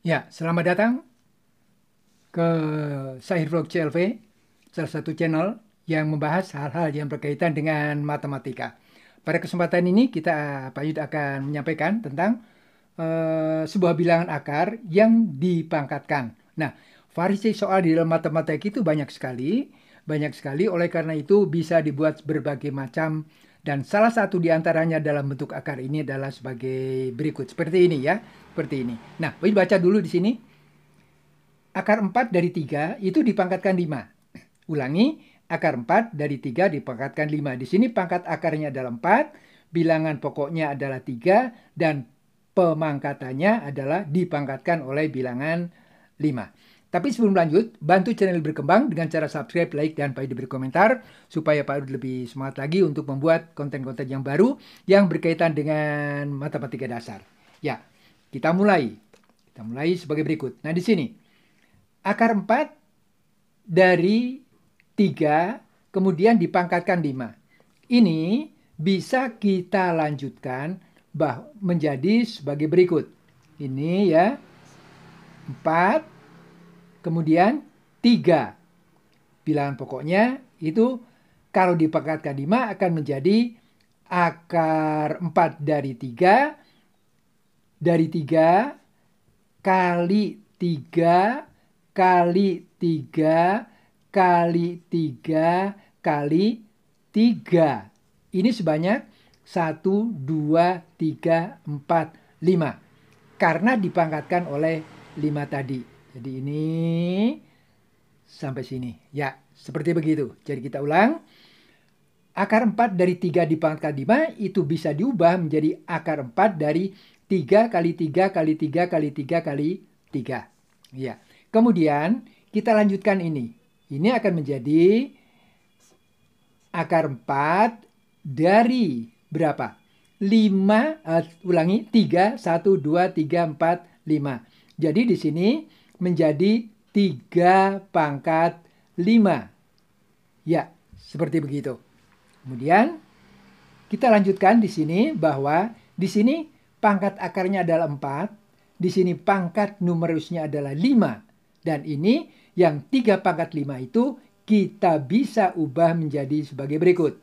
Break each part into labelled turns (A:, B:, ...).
A: Ya, selamat datang ke Sahir Vlog CLV, salah satu channel yang membahas hal-hal yang berkaitan dengan matematika. Pada kesempatan ini kita Pak Yud akan menyampaikan tentang uh, sebuah bilangan akar yang dipangkatkan. Nah, variasi soal di dalam matematika itu banyak sekali, banyak sekali oleh karena itu bisa dibuat berbagai macam dan salah satu diantaranya dalam bentuk akar ini adalah sebagai berikut. Seperti ini ya. Seperti ini. Nah, Wahid baca dulu di sini. Akar 4 dari 3 itu dipangkatkan 5. Ulangi, akar 4 dari 3 dipangkatkan 5. Di sini pangkat akarnya adalah 4, bilangan pokoknya adalah 3, dan pemangkatannya adalah dipangkatkan oleh bilangan 5. Tapi sebelum lanjut, bantu channel berkembang dengan cara subscribe, like, dan pahit diberi komentar supaya Pak Udi lebih semangat lagi untuk membuat konten-konten yang baru yang berkaitan dengan matematika dasar. Ya, kita mulai. Kita mulai sebagai berikut. Nah, di sini akar 4 dari 3 kemudian dipangkatkan 5. Ini bisa kita lanjutkan bah menjadi sebagai berikut. Ini ya. 4 Kemudian tiga Bilangan pokoknya itu kalau dipekatkan 5 akan menjadi akar empat dari tiga dari tiga kali tiga kali tiga kali tiga kali tiga Ini sebanyak satu dua tiga empat lima Karena dipangkatkan oleh lima tadi. Jadi ini sampai sini. Ya, seperti begitu. Jadi kita ulang. Akar 4 dari 3 pangkat 5 itu bisa diubah menjadi akar 4 dari 3 kali 3 kali 3 kali 3 kali 3. Ya. Kemudian kita lanjutkan ini. Ini akan menjadi akar 4 dari berapa? 5, uh, eh, ulangi, 3, 1, 2, 3, 4, 5. Jadi di sini menjadi 3 pangkat 5. Ya, seperti begitu. Kemudian kita lanjutkan di sini bahwa di sini pangkat akarnya adalah 4, di sini pangkat numerusnya adalah 5 dan ini yang 3 pangkat 5 itu kita bisa ubah menjadi sebagai berikut.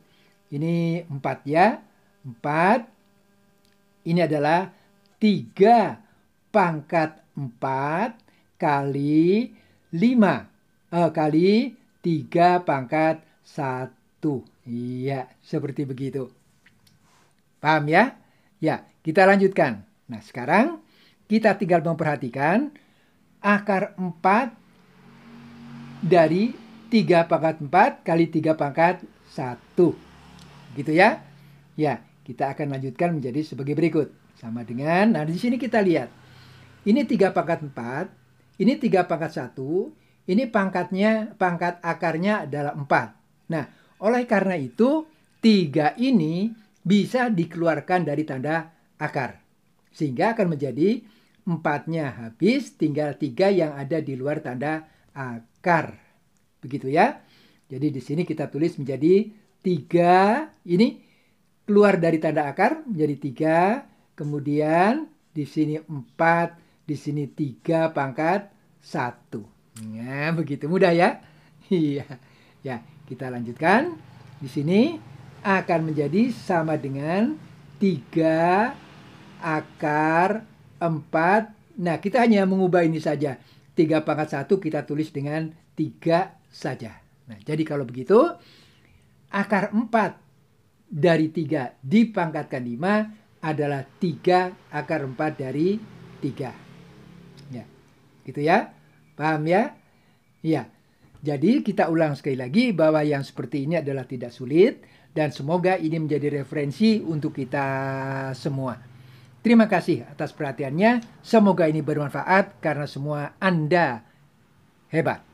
A: Ini 4 ya. 4 ini adalah 3 pangkat 4 kali 5 eh, kali 3 pangkat 1. Iya, seperti begitu. Paham ya? Ya, kita lanjutkan. Nah, sekarang kita tinggal memperhatikan akar 4 dari 3 pangkat 4 kali 3 pangkat 1. Gitu ya? Ya, kita akan lanjutkan menjadi sebagai berikut. Sama dengan, nah di sini kita lihat. Ini 3 pangkat 4 ini tiga pangkat satu, ini pangkatnya pangkat akarnya adalah empat. Nah, oleh karena itu tiga ini bisa dikeluarkan dari tanda akar. Sehingga akan menjadi empatnya habis, tinggal tiga yang ada di luar tanda akar. Begitu ya. Jadi di sini kita tulis menjadi tiga Ini keluar dari tanda akar menjadi tiga, Kemudian di sini empat. Di sini tiga pangkat satu, Ya, begitu mudah ya. Iya. Ya, kita lanjutkan. Di sini akan menjadi sama dengan tiga akar empat. Nah, kita hanya mengubah ini saja. tiga pangkat satu kita tulis dengan tiga saja. Nah, jadi kalau begitu, akar empat dari tiga dipangkatkan lima adalah tiga akar empat dari tiga. Gitu ya. Paham ya? Iya. Jadi kita ulang sekali lagi bahwa yang seperti ini adalah tidak sulit dan semoga ini menjadi referensi untuk kita semua. Terima kasih atas perhatiannya. Semoga ini bermanfaat karena semua Anda hebat.